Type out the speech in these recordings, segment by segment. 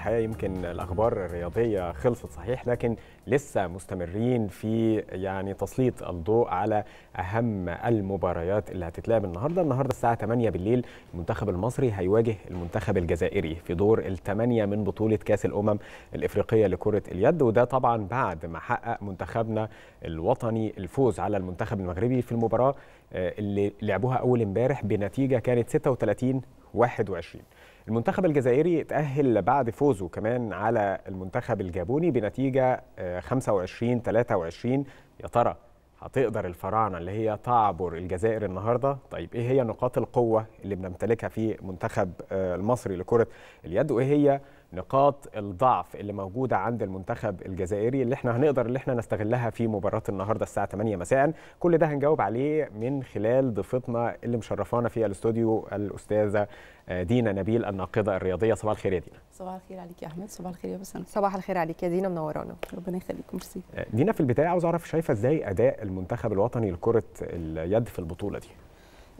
الحقيقه يمكن الاخبار الرياضيه خلصت صحيح لكن لسه مستمرين في يعني تسليط الضوء على اهم المباريات اللي هتتلعب النهارده النهارده الساعه 8 بالليل المنتخب المصري هيواجه المنتخب الجزائري في دور الثمانيه من بطوله كاس الامم الافريقيه لكره اليد وده طبعا بعد ما حقق منتخبنا الوطني الفوز على المنتخب المغربي في المباراه آه، اللي لعبوها اول امبارح بنتيجه كانت 36 21 المنتخب الجزائري تأهل بعد فوزه كمان على المنتخب الجابوني بنتيجة 25 آه، 23 يا ترى هتقدر الفراعنة اللي هي تعبر الجزائر النهاردة طيب إيه هي نقاط القوة اللي بنمتلكها في منتخب آه، المصري لكرة اليد وإيه هي نقاط الضعف اللي موجوده عند المنتخب الجزائري اللي احنا هنقدر اللي احنا نستغلها في مباراه النهارده الساعه 8 مساء كل ده هنجاوب عليه من خلال ضيفتنا اللي مشرفانا في الاستوديو الاستاذه آه، دينا نبيل الناقده الرياضيه صباح الخير يا دينا صباح الخير عليك يا احمد صباح الخير يا بسنه صباح الخير عليك يا دينا منورانا ربنا يخليكم ميرسي آه، دينا في البدايه عاوز اعرف شايفه ازاي اداء المنتخب الوطني لكره اليد في البطوله دي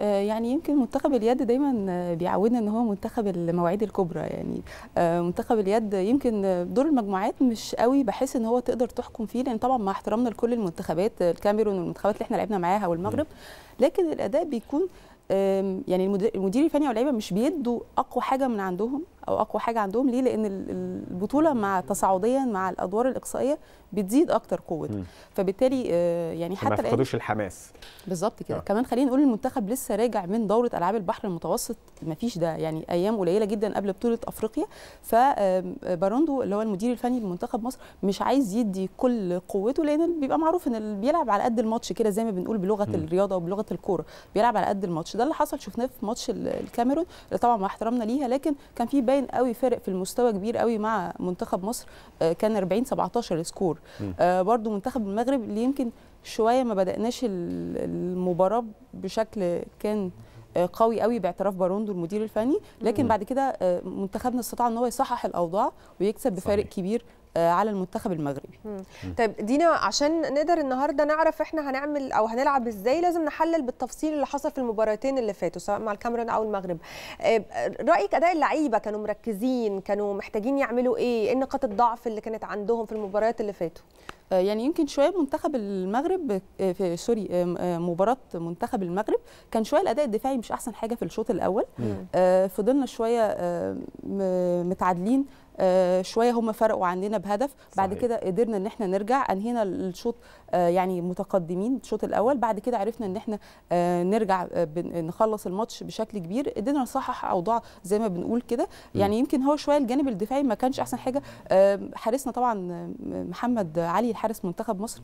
آه، يعني يمكن منتخب اليد دايما آه، بيعودنا ان هو منتخب المواعيد الكبرى يعني آه، منتخب اليد يمكن دور المجموعات مش قوي بحس ان هو تقدر تحكم فيه لان طبعا مع احترامنا لكل المنتخبات الكاميرون والمنتخبات اللي احنا لعبنا معاها والمغرب نعم. لكن الاداء بيكون يعني المدير الفني واللعيبه مش بيدوا اقوى حاجه من عندهم او اقوى حاجه عندهم ليه لان البطوله مع تصاعديا مع الادوار الاقصائيه بتزيد اكتر قوه فبالتالي آه، يعني حتى ما فقدوش الحماس بالظبط كده آه. كمان خلينا نقول المنتخب لسه راجع من دوره العاب البحر المتوسط ما فيش ده يعني ايام قليله جدا قبل بطوله افريقيا فباروندو اللي هو المدير الفني لمنتخب مصر مش عايز يدي كل قوته لان بيبقى معروف ان اللي بيلعب على قد الماتش كده زي ما بنقول بلغه مم. الرياضه وبلغه الكوره بيلعب على قد الماتش ده اللي حصل شفناه في ماتش الكاميرون طبعا مع احترامنا ليها لكن كان في باين قوي فرق في المستوى كبير قوي مع منتخب مصر آه، كان 40 17 سكور آه، برضو منتخب المغرب اللي يمكن شويه ما بدأناش المباراه بشكل كان آه، قوي قوي باعتراف باروندو المدير الفني لكن بعد كده منتخبنا استطاع ان هو يصحح الاوضاع ويكسب بفارق كبير آه، على المنتخب المغربي طيب دينا عشان نقدر النهارده نعرف احنا هنعمل او هنلعب ازاي لازم نحلل بالتفصيل اللي حصل في المباراتين اللي فاتوا سواء مع الكاميرون او المغرب آه، رايك اداء اللعيبه كانوا مركزين كانوا محتاجين يعملوا ايه ايه نقاط الضعف اللي كانت عندهم في المباريات اللي فاتوا آه، يعني يمكن شويه منتخب المغرب في سوري مباراه منتخب المغرب كان شويه الاداء الدفاعي مش احسن حاجه في الشوط الاول فضلنا شويه متعادلين آه، شويه هم فرقوا عننا بهدف بعد كده قدرنا ان احنا نرجع انهينا الشوط آه، يعني متقدمين الشوط الاول بعد كده عرفنا ان احنا آه، نرجع نخلص الماتش بشكل كبير قدرنا نصحح اوضاع زي ما بنقول كده يعني يمكن هو شويه الجانب الدفاعي ما كانش احسن حاجه حارسنا طبعا محمد علي الحارس منتخب مصر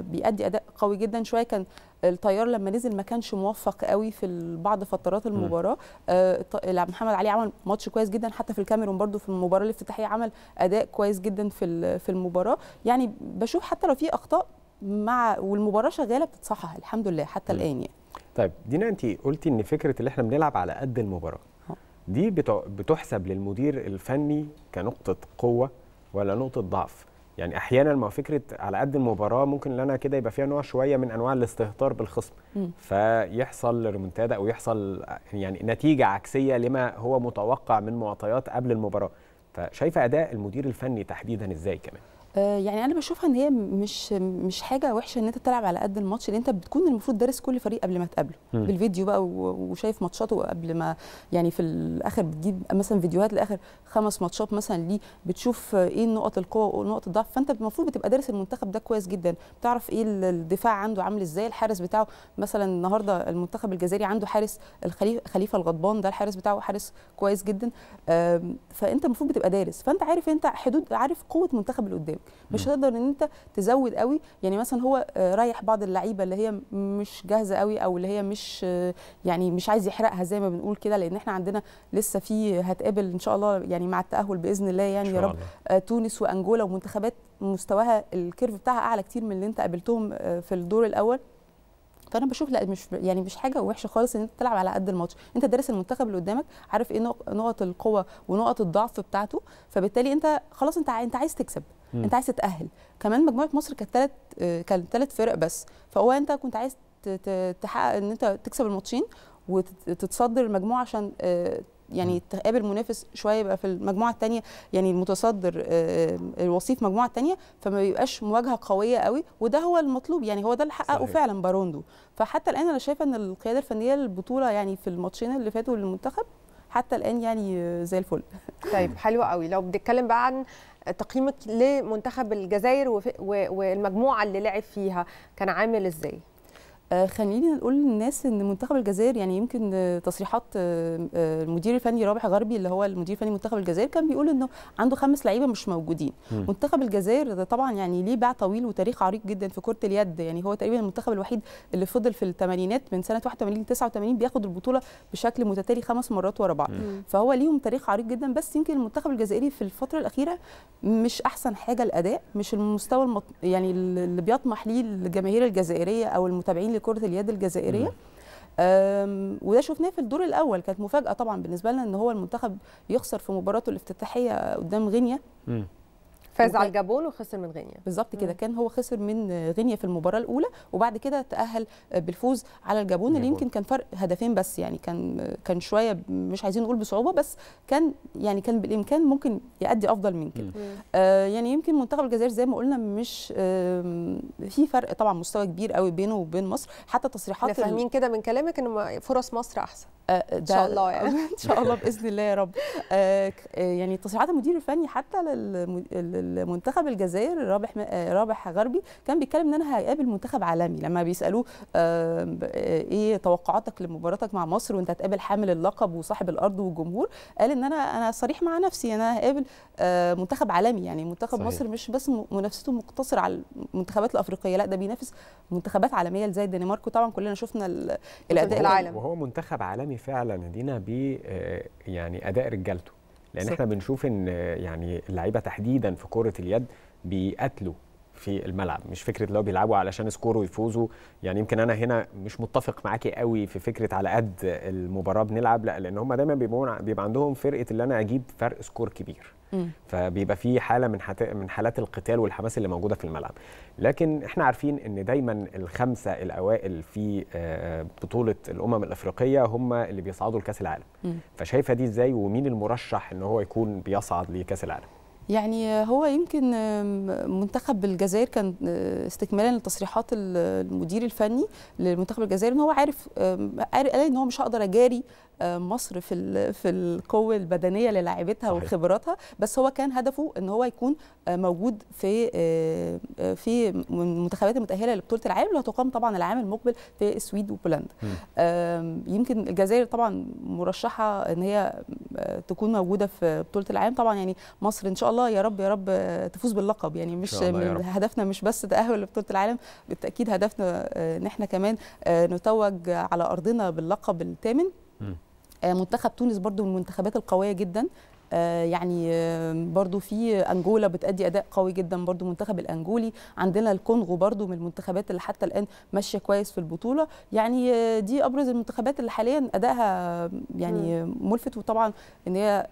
بيأدي اداء قوي جدا شويه كان الطيار لما نزل ما كانش موفق قوي في بعض فترات المباراه آه محمد علي عمل ماتش كويس جدا حتى في الكاميرون برده في المباراه الافتتاحيه عمل اداء كويس جدا في في المباراه يعني بشوف حتى لو في اخطاء مع والمباراه شغاله بتتصحح الحمد لله حتى الان يعني طيب دينا انت قلتي ان فكره اللي احنا بنلعب على قد المباراه آه. دي بتحسب للمدير الفني كنقطه قوه ولا نقطه ضعف يعني احيانا ما فكره على قد المباراه ممكن ان انا كده يبقى فيها نوع شويه من انواع الاستهتار بالخصم م. فيحصل ريمونتادا او يحصل يعني نتيجه عكسيه لما هو متوقع من معطيات قبل المباراه فشايفه اداء المدير الفني تحديدا ازاي كمان آه، يعني انا بشوفها ان هي مش مش حاجه وحشه ان انت تلعب على قد الماتش اللي انت بتكون المفروض دارس كل فريق قبل ما تقابله م. بالفيديو بقى وشايف ماتشاته قبل ما يعني في الاخر بتجيب مثلا فيديوهات لاخر خمس ماتشات مثلا ليه بتشوف ايه نقط القوه ونقط الضعف فانت المفروض بتبقى دارس المنتخب ده كويس جدا بتعرف ايه الدفاع عنده عامل ازاي الحارس بتاعه مثلا النهارده المنتخب الجزائري عنده حارس خليفه الغضبان ده الحارس بتاعه حارس كويس جدا فانت المفروض بتبقى دارس فانت عارف انت حدود عارف قوه منتخب اللي جدا مش هتقدر ان انت تزود قوي يعني مثلا هو آه، رايح بعض اللعيبه اللي هي مش جاهزه قوي او اللي هي مش آه، يعني مش عايز يحرقها زي ما بنقول كده لان احنا عندنا لسه في هتقابل ان شاء الله يعني مع التاهل باذن الله يعني يا رب آه، تونس وانجولا ومنتخبات مستواها الكيرف بتاعها اعلى كتير من اللي انت قابلتهم في الدور الاول فانا بشوف لا مش يعني مش حاجه وحشه خالص ان انت تلعب على قد الماتش انت دارس المنتخب اللي قدامك عارف ايه نقط القوه ونقط الضعف بتاعته فبالتالي انت خلاص انت انت عايز تكسب م. انت عايز تتاهل كمان مجموعه مصر كانت ثلاث آه، كانت ثلاث فرق بس فهو انت كنت عايز تحقق ان انت تكسب الماتشين وتتصدر المجموعه عشان آه، يعني تقابل منافس شويه يبقى في المجموعه الثانيه يعني المتصدر آه، الوصيف مجموعه ثانيه فما بيبقاش مواجهه قويه قوي وده هو المطلوب يعني هو ده اللي حققه فعلا باروندو فحتى الان انا شايفه ان القياده الفنيه للبطوله يعني في الماتشين اللي فاتوا للمنتخب حتى الان يعني آه، زي الفل طيب حلو قوي لو بنتكلم بقى عن تقييمك لمنتخب الجزائر والمجموعه اللي لعب فيها كان عامل ازاي آه، خلينا نقول للناس ان منتخب الجزائر يعني يمكن تصريحات آه، آه، المدير الفني رابح غربي اللي هو المدير الفني منتخب الجزائر كان بيقول انه عنده خمس لعيبه مش موجودين م. منتخب الجزائر ده طبعا يعني ليه باع طويل وتاريخ عريق جدا في كره اليد يعني هو تقريبا المنتخب الوحيد اللي فضل في الثمانينات من سنه 81 ل 89 بياخد البطوله بشكل متتالي خمس مرات ورا بعض فهو ليهم تاريخ عريق جدا بس يمكن المنتخب الجزائري في الفتره الاخيره مش احسن حاجه الاداء مش المستوى المط... يعني اللي بيطمح ليه الجماهير الجزائريه او المتابعين لكره اليد الجزائريه وده شفناه في الدور الاول كانت مفاجاه طبعا بالنسبه لنا ان هو المنتخب يخسر في مباراته الافتتاحيه قدام غينيا فاز على الجابون وخسر من غينيا بالظبط كده كان هو خسر من غينيا في المباراه الاولى وبعد كده تاهل بالفوز على الجابون اللي يمكن كان فرق هدفين بس يعني كان كان شويه مش عايزين نقول بصعوبه بس كان يعني كان بالامكان ممكن يأدي افضل من كده آه يعني يمكن منتخب الجزائر زي ما قلنا مش آه في فرق طبعا مستوى كبير قوي بينه وبين مصر حتى تصريحات احنا فاهمين كده من كلامك ان فرص مصر احسن آه، ده ان شاء الله يعني ان شاء الله باذن الله يا رب آه, آه، يعني تصريحات المدير الفني حتى المنتخب الجزائري رابح آه، رابح غربي كان بيتكلم ان انا هقابل منتخب عالمي لما بيسالوه آه، آه، ايه توقعاتك لمباراتك مع مصر وانت هتقابل حامل اللقب وصاحب الارض والجمهور قال ان انا انا صريح مع نفسي انا هقابل منتخب عالمي يعني منتخب صحيح. مصر مش بس منافسته مقتصره على المنتخبات الافريقيه لا ده بينافس منتخبات عالميه زي الدنمارك وطبعا كلنا شفنا الاداء العالمي وهو منتخب عالمي فعلا دينا ب يعني اداء رجالته لان صح. احنا بنشوف ان يعني اللعيبه تحديدا في كره اليد بيقاتلوا في الملعب مش فكره لو بيلعبوا علشان سكوروا ويفوزوا يعني يمكن انا هنا مش متفق معاكي قوي في فكره على قد المباراه بنلعب لا لان هم دايما بيبقوا بيبقى عندهم فرقه اللي انا اجيب فرق سكور كبير فبيبقى في حاله من حت... من حالات القتال والحماس اللي موجوده في الملعب لكن احنا عارفين ان دايما الخمسه الاوائل في آه، بطوله الامم الافريقيه هم اللي بيصعدوا لكاس العالم فشايفه دي ازاي ومين المرشح ان هو يكون بيصعد لكاس العالم يعني هو يمكن منتخب الجزائر كان آه، استكمالا لتصريحات المدير الفني لمنتخب الجزائر ان هو عارف قال ان هو مش هقدر اجاري مصر في في القوه البدنيه للاعبتها وخبراتها بس هو كان هدفه ان هو يكون آه، موجود في آه، آه، في المنتخبات المتاهله لبطوله العالم اللي هتقام طبعا العام المقبل في السويد وبولندا يمكن الجزائر طبعا مرشحه ان هي تكون موجوده في بطوله العالم طبعا يعني مصر ان شاء الله يا رب يا رب تفوز باللقب يعني مش من هدفنا مش بس تاهل لبطوله العالم بالتاكيد هدفنا ان احنا كمان نتوج على ارضنا باللقب الثامن آه، منتخب تونس برضو من المنتخبات القويه جدا آه، يعني آه، برضو في انجولا بتأدي اداء قوي جدا برضو منتخب الانجولي عندنا الكونغو برضو من المنتخبات اللي حتى الان ماشيه كويس في البطوله يعني دي ابرز المنتخبات اللي حاليا ادائها يعني ملفت وطبعا ان هي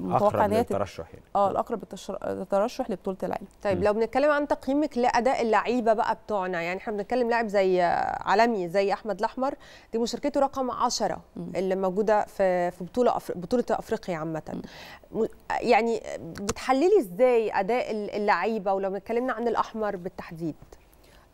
متوقع ان هي الترشح يعني اه الاقرب للترشح لبطوله العالم طيب م. لو بنتكلم عن تقييمك لاداء اللعيبه بقى بتوعنا يعني احنا بنتكلم لاعب زي عالمي زي احمد الاحمر دي مشاركته رقم 10 اللي موجوده في في بطوله أفر... بطوله افريقيا عامه يعني بتحللي ازاي اداء اللعيبه ولو اتكلمنا عن الاحمر بالتحديد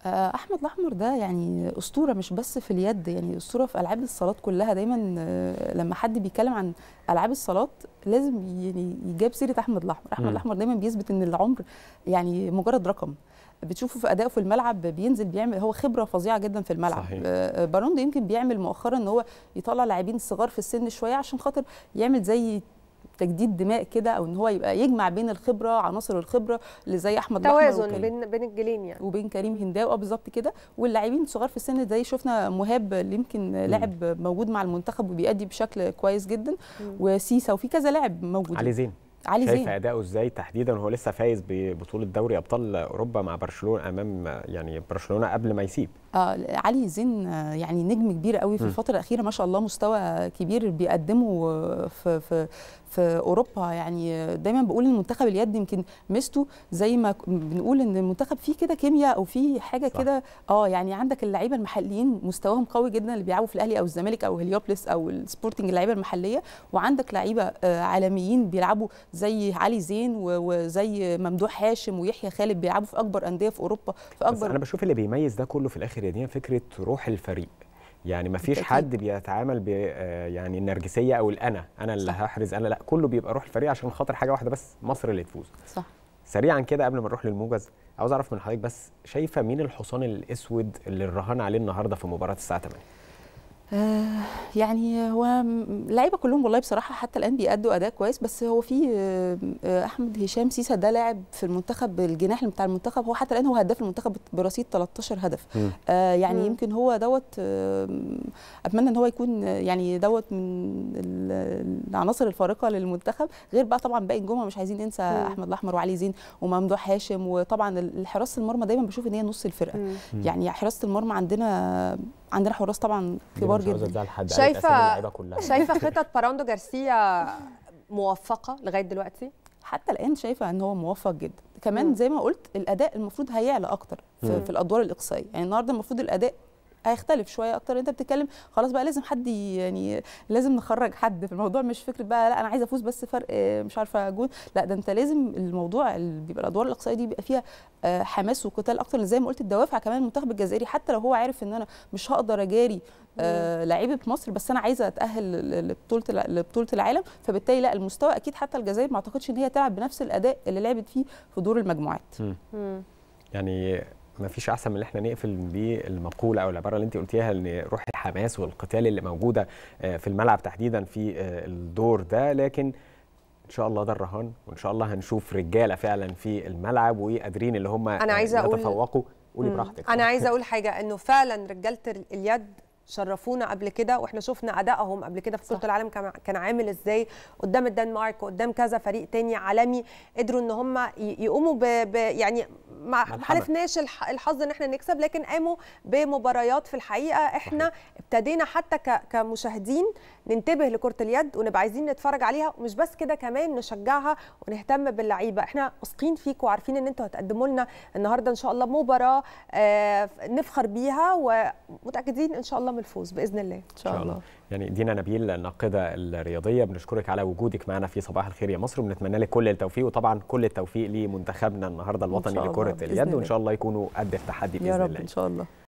آه، احمد الاحمر ده يعني اسطوره مش بس في اليد يعني اسطوره في العاب الصالات كلها دايما آه، لما حد بيتكلم عن العاب الصالات لازم يعني يجاب سيره احمد الاحمر احمد الاحمر دايما بيثبت ان العمر يعني مجرد رقم بتشوفه في ادائه في الملعب بينزل بيعمل هو خبره فظيعه جدا في الملعب صحيح. آه، باروندو يمكن بيعمل مؤخرا ان هو يطلع لاعبين صغار في السن شويه عشان خاطر يعمل زي تجديد دماء كده او ان هو يبقى يجمع بين الخبره عناصر الخبره اللي زي احمد توازن بين بين الجيلين يعني وبين كريم هنداوي اه بالظبط كده واللاعبين الصغار في السن زي شفنا مهاب اللي يمكن لاعب موجود مع المنتخب وبيأدي بشكل كويس جدا وسيسا وفي كذا لاعب موجود علي زين علي شايف زين اداؤه ازاي تحديدا وهو لسه فايز ببطوله دوري ابطال اوروبا مع برشلونه امام يعني برشلونه قبل ما يسيب آه علي زين آه، يعني نجم كبير قوي في الفتره الاخيره ما شاء الله مستوى كبير بيقدمه في في في اوروبا يعني دايما بقول المنتخب اليد يمكن ميزته زي ما بنقول ان المنتخب فيه كده كيمياء او فيه حاجه كده اه يعني عندك اللعيبه المحليين مستواهم قوي جدا اللي بيلعبوا في الاهلي او الزمالك او هليوبلس او السبورتنج اللعيبه المحليه وعندك لعيبه آه، عالميين بيلعبوا زي علي زين وزي ممدوح هاشم ويحيى خالد بيلعبوا في اكبر انديه في اوروبا في اكبر بس انا بشوف اللي بيميز ده كله في الاخر الرياضيين فكره روح الفريق يعني ما فيش حد بيتعامل ب آه، يعني النرجسيه او الانا انا اللي هحرز انا لا كله بيبقى روح الفريق عشان خاطر حاجه واحده بس مصر اللي تفوز صح سريعا كده قبل ما نروح للموجز عاوز اعرف من حضرتك بس شايفه مين الحصان الاسود اللي الرهان عليه النهارده في مباراه الساعه 8 آه، يعني هو اللعيبه كلهم والله بصراحه حتى الان بيأدوا اداء كويس بس هو في آه، آه، احمد هشام سيسا ده لاعب في المنتخب الجناح بتاع المنتخب هو حتى الان هو هداف المنتخب برصيد 13 هدف آه يعني يمكن هو دوت اتمنى ان هو يكون يعني دوت من العناصر الفارقه للمنتخب غير بقى طبعا باقي الجمعه مش عايزين ننسى احمد الاحمر وعلي زين وممدوح هاشم وطبعا حراسه المرمى دايما بشوف ان هي نص الفرقه يعني حراسه المرمى عندنا عندنا حراس طبعا كبار جدا شايفه شايفه خطط باراندو جارسيا موفقه لغايه دلوقتي حتى الان شايفه ان هو موفق جدا كمان زي ما قلت الاداء المفروض هيعلى اكتر في, في الادوار الاقصائيه يعني النهارده المفروض الاداء هيختلف شويه اكتر انت بتتكلم خلاص بقى لازم حد يعني لازم نخرج حد في الموضوع مش فكره بقى لا انا عايزه افوز بس فرق آه، مش عارفه جون لا ده انت لازم الموضوع بيبقى الادوار الاقصائيه دي بيبقى فيها آه، حماس وقتال اكتر زي ما قلت الدوافع كمان المنتخب الجزائري حتى لو هو عارف ان انا مش هقدر اجاري آه، لعيبه مصر بس انا عايزه اتاهل لبطوله لبطوله العالم فبالتالي لا المستوى اكيد حتى الجزائر ما اعتقدش ان هي تلعب بنفس الاداء اللي لعبت فيه في دور المجموعات يعني ما فيش احسن من ان احنا نقفل بالمقوله او العباره اللي انت قلتيها ان روح الحماس والقتال اللي موجوده آه، في الملعب تحديدا في آه، الدور ده لكن ان شاء الله ده الرهان وان شاء الله هنشوف رجاله فعلا في الملعب وقادرين اللي هم انا آه، عايزه قولي براحتك أمم، انا عايزه اقول حاجه انه فعلا رجاله اليد شرفونا قبل كده واحنا شفنا ادائهم قبل كده في بطوله العالم كان عامل ازاي قدام الدنمارك وقدام كذا فريق تاني عالمي قدروا ان هم يقوموا ب... ب... يعني ما حالفناش الحظ ان احنا نكسب لكن قاموا بمباريات في الحقيقه احنا صحيح. ابتدينا حتى ك... كمشاهدين ننتبه لكره اليد ونبقى عايزين نتفرج عليها ومش بس كده كمان نشجعها ونهتم باللعيبه احنا واثقين فيكم وعارفين ان انتوا هتقدموا لنا النهارده ان شاء الله مباراه آه نفخر بيها ومتاكدين ان شاء الله الفوز باذن الله ان شاء, الله. الله يعني دينا نبيل الناقده الرياضيه بنشكرك على وجودك معنا في صباح الخير يا مصر وبنتمنى لك كل التوفيق وطبعا كل التوفيق لمنتخبنا النهارده الوطني لكره اليد وان شاء الله يكونوا قد التحدي باذن الله يا رب الله. ان شاء الله